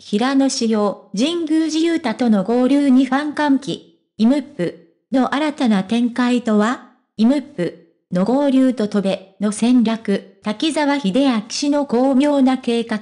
平野紫耀、神宮寺勇太との合流にファンイムップの新たな展開とはイムップの合流と飛べの戦略、滝沢秀明氏の巧妙な計画。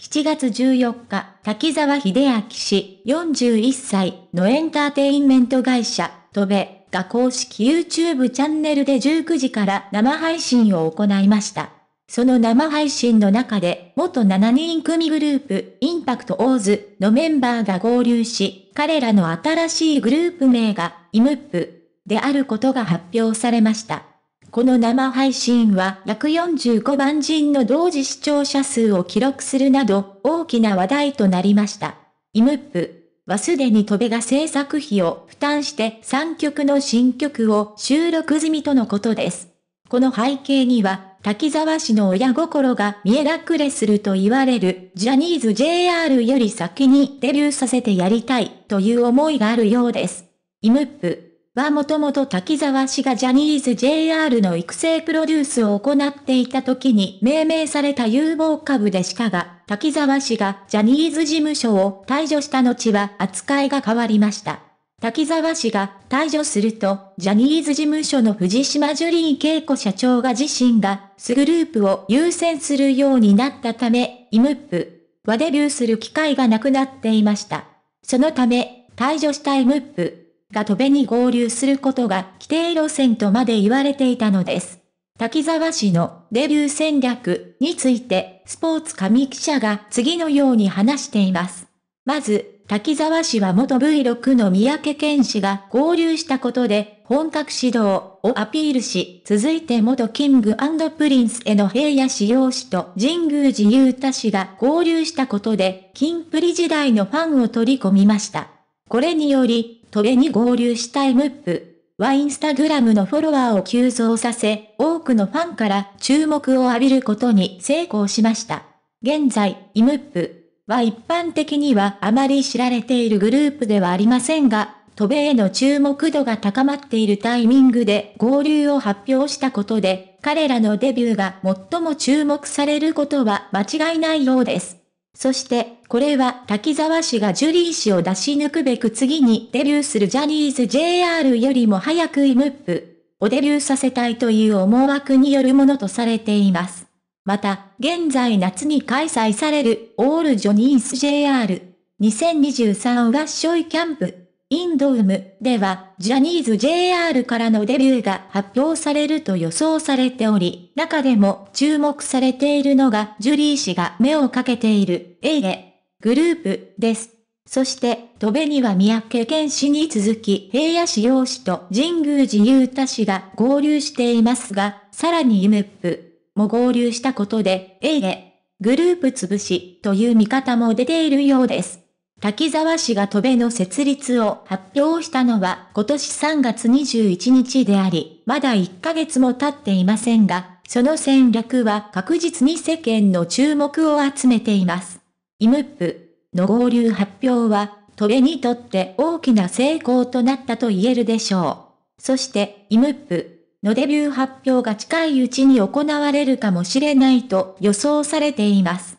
7月14日、滝沢秀明氏41歳のエンターテインメント会社、飛べが公式 YouTube チャンネルで19時から生配信を行いました。その生配信の中で、元7人組グループ、インパクトオーズのメンバーが合流し、彼らの新しいグループ名が、イムップであることが発表されました。この生配信は約45万人の同時視聴者数を記録するなど、大きな話題となりました。イムップはすでにトベが制作費を負担して3曲の新曲を収録済みとのことです。この背景には、滝沢氏の親心が見え隠れすると言われる、ジャニーズ JR より先にデビューさせてやりたい、という思いがあるようです。イムップはもともと滝沢氏がジャニーズ JR の育成プロデュースを行っていた時に命名された有望株でしたが、滝沢氏がジャニーズ事務所を退場した後は扱いが変わりました。滝沢氏が退場すると、ジャニーズ事務所の藤島ジュリー恵子社長が自身が、スグループを優先するようになったため、イムップはデビューする機会がなくなっていました。そのため、退場したイムップが戸べに合流することが規定路線とまで言われていたのです。滝沢氏のデビュー戦略について、スポーツ紙記者が次のように話しています。まず、滝沢氏は元 V6 の三宅健氏が合流したことで、本格指導をアピールし、続いて元キングプリンスへの平野志陽氏と神宮寺雄太氏が合流したことで、金プリ時代のファンを取り込みました。これにより、トゲに合流したいムップ。はインスタグラムのフォロワーを急増させ、多くのファンから注目を浴びることに成功しました。現在、イムップは一般的にはあまり知られているグループではありませんが、渡米への注目度が高まっているタイミングで合流を発表したことで、彼らのデビューが最も注目されることは間違いないようです。そして、これは滝沢氏がジュリー氏を出し抜くべく次にデビューするジャニーズ JR よりも早くイムップをデビューさせたいという思惑によるものとされています。また、現在夏に開催されるオールジョニース JR2023 合唱キャンプインドウムでは、ジャニーズ JR からのデビューが発表されると予想されており、中でも注目されているのがジュリー氏が目をかけている A へグループです。そして、戸辺には三宅健氏に続き平野氏、陽氏と神宮寺雄太氏が合流していますが、さらにイムップ、も合流したことで、えいえ、グループ潰しという見方も出ているようです。滝沢氏が戸部の設立を発表したのは今年3月21日であり、まだ1ヶ月も経っていませんが、その戦略は確実に世間の注目を集めています。イムップの合流発表は、戸部にとって大きな成功となったと言えるでしょう。そして、イムップのデビュー発表が近いうちに行われるかもしれないと予想されています。